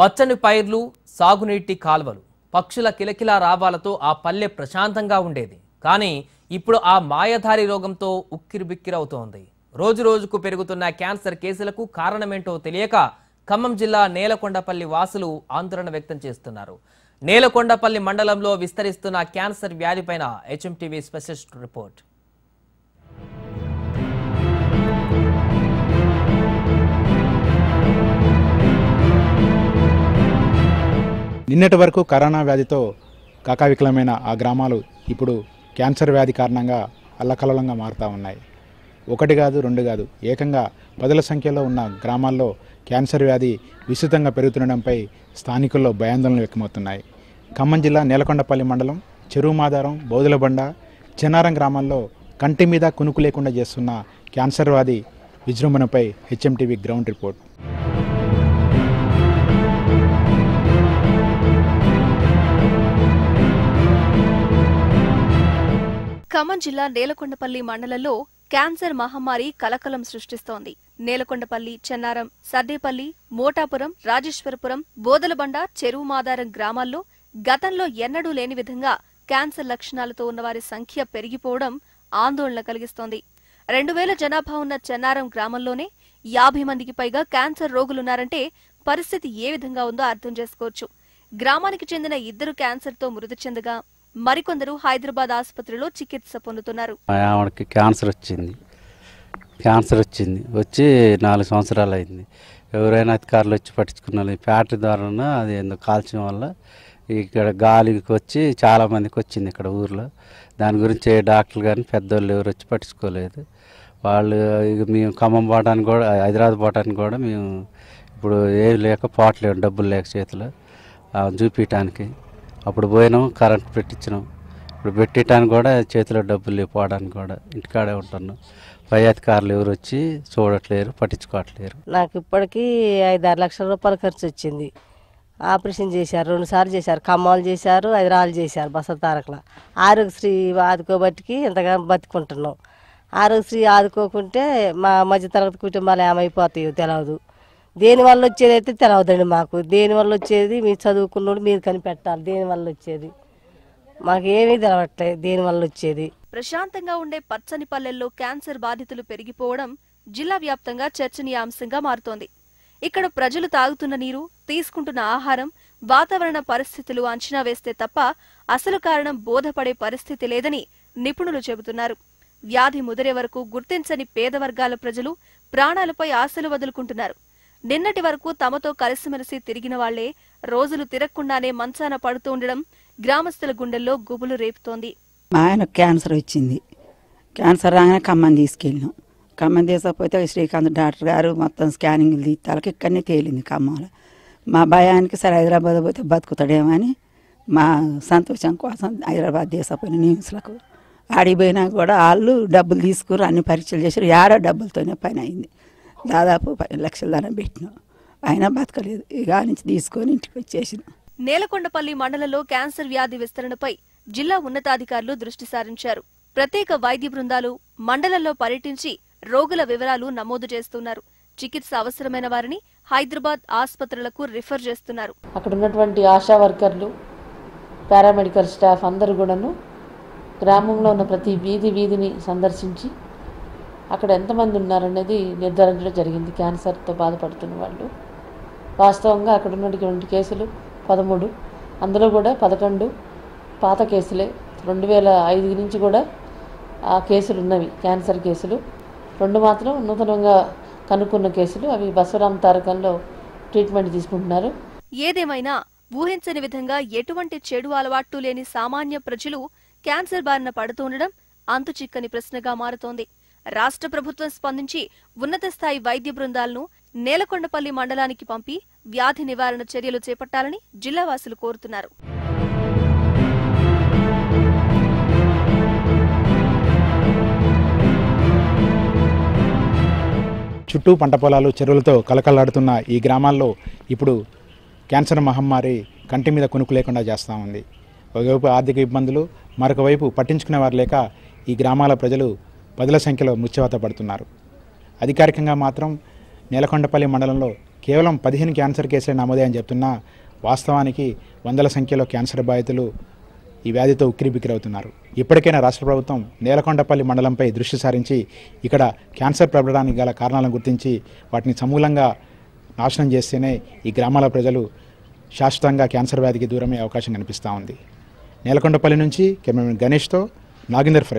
పచ్చని పైర్లు సాగునీటి కాల్వలు పక్షుల కిలకిలా రావాలతో ఆ పల్లె ప్రశాంతంగా ఉండేది కానీ ఇప్పుడు ఆ మాయధారి రోగంతో ఉక్కిరిబిక్కిరవుతోంది రోజు రోజుకు పెరుగుతున్న క్యాన్సర్ కేసులకు కారణమేంటో తెలియక ఖమ్మం జిల్లా నేలకొండపల్లి వాసులు ఆందోళన వ్యక్తం చేస్తున్నారు నేలకొండపల్లి మండలంలో విస్తరిస్తున్న క్యాన్సర్ వ్యాధిపైన హెచ్ఎంటీవీ స్పెషలిస్ట్ రిపోర్ట్ నిన్నటి వరకు కరోనా వ్యాధితో కాకావికలమైన ఆ గ్రామాలు ఇప్పుడు క్యాన్సర్ వ్యాధి కారణంగా అల్లకలలంగా మారుతూ ఉన్నాయి ఒకటి కాదు రెండు కాదు ఏకంగా పదుల సంఖ్యలో ఉన్న గ్రామాల్లో క్యాన్సర్ వ్యాధి విస్తృతంగా పెరుగుతుండడంపై స్థానికుల్లో భయాందోళనలు వ్యక్తమవుతున్నాయి ఖమ్మం జిల్లా నేలకొండపల్లి మండలం మాదారం బౌదులబండ చెన్నారం గ్రామాల్లో కంటి మీద కునుకు లేకుండా చేస్తున్న క్యాన్సర్ వ్యాధి విజృంభణపై హెచ్ఎంటీవీ గ్రౌండ్ రిపోర్ట్ ఖమ్మం జిల్లా నేలకొండపల్లి మండలంలో క్యాన్సర్ మహమ్మారి కలకలం సృష్టిస్తోంది నేలకొండపల్లి చెన్నారం సర్దేపల్లి మోటాపురం రాజేశ్వరపురం బోదలబండ చెరువు మాదారం గ్రామాల్లో గతంలో ఎన్నడూ లేని విధంగా క్యాన్సర్ లక్షణాలతో ఉన్నవారి సంఖ్య పెరిగిపోవడం ఆందోళన కలిగిస్తోంది రెండు వేల జనాభా ఉన్న చెన్నారం గ్రామంలోనే యాభై మందికి పైగా క్యాన్సర్ రోగులున్నారంటే పరిస్థితి ఏ విధంగా ఉందో అర్థం చేసుకోవచ్చు గ్రామానికి చెందిన ఇద్దరు క్యాన్సర్తో మృతి చెందగా మరికొందరు హైదరాబాద్ ఆసుపత్రిలో చికిత్స పొందుతున్నారు ఆవిడకి క్యాన్సర్ వచ్చింది క్యాన్సర్ వచ్చింది వచ్చి నాలుగు సంవత్సరాలు అయింది ఎవరైనా అధికారులు వచ్చి పట్టించుకున్నారు ఫ్యాక్టరీ ద్వారా అది ఎందుకు కాల్చడం వల్ల ఇక్కడ గాలికి వచ్చి చాలామందికి వచ్చింది ఇక్కడ ఊర్లో దాని గురించి డాక్టర్లు కానీ పెద్దోళ్ళు ఎవరు వచ్చి పట్టించుకోలేదు వాళ్ళు ఇక మేము ఖమ్మం పోవడానికి కూడా హైదరాబాద్ పోవడానికి కూడా మేము ఇప్పుడు ఏం లేక పోవట్లేము డబ్బులు లేక చేతిలో చూపించడానికి అప్పుడు పోయినాం కరెంట్ పెట్టించినాం ఇప్పుడు పెట్టడానికి కూడా చేతిలో డబ్బులు లేకపోవడానికి కూడా ఇంటికాడే ఉంటున్నాం పై అధికారులు ఎవరు వచ్చి చూడట్లేరు పట్టించుకోవట్లేరు నాకు ఇప్పటికీ ఐదారు లక్షల రూపాయలు ఖర్చు వచ్చింది ఆపరేషన్ చేశారు రెండుసార్లు చేశారు ఖమ్మాలు చేశారు రాళ్ళు చేశారు బస తారకల ఆరోగ్యశ్రీ ఆదుకోబట్టికి ఇంతగా బతుకుంటున్నాం ఆరోగ్యశ్రీ ఆదుకోకుంటే మా మధ్యతరగతి కుటుంబాలు ఏమైపోతాయో తెలియదు దేనివల్ల వచ్చేది అయితే తెలవదండి మాకు దేనివల్ల వచ్చేది మీరు చదువుకున్నోడు మీరు కనిపెట్టాలి దేనివల్ల వచ్చేది మాకు ఏమీ తెలవట్లేదు దేనివల్ల వచ్చేది ప్రశాంతంగా ఉండే పచ్చని పల్లెల్లో క్యాన్సర్ బాధితులు పెరిగిపోవడం జిల్లా వ్యాప్తంగా చర్చనీయాంశంగా మారుతోంది ఇక్కడ ప్రజలు తాగుతున్న నీరు తీసుకుంటున్న ఆహారం వాతావరణ పరిస్థితులు అంచనా వేస్తే తప్ప అసలు కారణం బోధపడే పరిస్థితి లేదని నిపుణులు చెబుతున్నారు వ్యాధి ముదిరే వరకు గుర్తించని పేద వర్గాల ప్రజలు ప్రాణాలపై ఆశలు వదులుకుంటున్నారు నిన్నటి వరకు తమతో కలిసిమెలిసి తిరిగిన వాళ్లే రోజులు తిరగకుండానే మంచాన పడుతూ ఉండడం గ్రామస్తుల గుండెల్లో గుబులు రేపుతోంది ఆయన క్యాన్సర్ వచ్చింది క్యాన్సర్ రాగానే ఖమ్మం తీసుకెళ్ళినాం ఖమ్మం తీసకపోతే శ్రీకాంత్ డాక్టర్ గారు మొత్తం స్కానింగ్లు తలకి ఇక్కడనే తేలింది ఖమ్మంలో మా భయానికి సరే హైదరాబాద్ పోతే బతుకుతాడేమో అని మా సంతోషం కోసం హైదరాబాద్ దేశపోయిన న్యూస్లకు ఆడిపోయినా కూడా వాళ్ళు డబ్బులు తీసుకురు అన్ని పరీక్షలు చేశారు యాడో డబ్బులతోనే పని అయింది దాదాపు పది లక్షల దానం పెట్టినాం ఆయన బతకలేదు ఇక నుంచి తీసుకొని ఇంటికి వచ్చేసిన నేలకొండపల్లి మండలంలో క్యాన్సర్ వ్యాధి విస్తరణపై జిల్లా ఉన్నతాధికారులు దృష్టి సారించారు ప్రత్యేక వైద్య బృందాలు మండలంలో పర్యటించి రోగుల వివరాలు నమోదు చేస్తున్నారు చికిత్స అవసరమైన వారిని హైదరాబాద్ ఆసుపత్రులకు రిఫర్ చేస్తున్నారు అక్కడ ఉన్నటువంటి ఆశా వర్కర్లు పారామెడికల్ స్టాఫ్ అందరూ కూడాను గ్రామంలో ఉన్న ప్రతి వీధి వీధిని సందర్శించి అక్కడ ఎంతమంది ఉన్నారనేది నిర్ధారించడం జరిగింది క్యాన్సర్తో బాధపడుతున్న వాళ్ళు వాస్తవంగా అక్కడ ఉన్నటువంటి కేసులు పదమూడు అందులో కూడా పదకొండు పాత కేసులే రెండు వేల ఐదు నుంచి కూడా ఆ కేసులు ఉన్నవి క్యాన్సర్ కేసులు రెండు మాత్రం నూతనంగా కనుక్కున్న కేసులు అవి బసవరామ్ తారకంలో ట్రీట్మెంట్ తీసుకుంటున్నారు ఏదేమైనా ఊహించని విధంగా ఎటువంటి చెడు అలవాట్లు లేని సామాన్య ప్రజలు క్యాన్సర్ బారిన పడుతుండడం చిక్కని ప్రశ్నగా మారుతోంది రాష్ట్ర ప్రభుత్వం స్పందించి ఉన్నత స్థాయి వైద్య బృందాలను నేలకొండపల్లి మండలానికి పంపి వ్యాధి నివారణ చర్యలు చేపట్టాలని జిల్లావాసులు కోరుతున్నారు చుట్టూ పంట పొలాలు చెరువులతో కలకలాడుతున్న ఈ గ్రామాల్లో ఇప్పుడు క్యాన్సర్ మహమ్మారి కంటి మీద కొనుక్కు లేకుండా చేస్తూ ఉంది ఒకవైపు ఆర్థిక ఇబ్బందులు మరొకవైపు పట్టించుకునేవారు లేక ఈ గ్రామాల ప్రజలు పదుల సంఖ్యలో మృత్యువాత పడుతున్నారు అధికారికంగా మాత్రం నేలకొండపల్లి మండలంలో కేవలం పదిహేను క్యాన్సర్ కేసులే నమోదయని చెప్తున్నా వాస్తవానికి వందల సంఖ్యలో క్యాన్సర్ బాధితులు ఈ వ్యాధితో ఉక్కిరిబిక్కిరవుతున్నారు ఇప్పటికైనా రాష్ట్ర ప్రభుత్వం నేలకొండపల్లి మండలంపై దృష్టి సారించి ఇక్కడ క్యాన్సర్ ప్రబడడానికి గల కారణాలను గుర్తించి వాటిని సమూలంగా నాశనం చేస్తేనే ఈ గ్రామాల ప్రజలు శాశ్వతంగా క్యాన్సర్ వ్యాధికి దూరమే అవకాశం కనిపిస్తూ ఉంది నేలకొండపల్లి నుంచి కెమెరామెన్ గణేష్తో నాగేందర్ ఫ్రెష్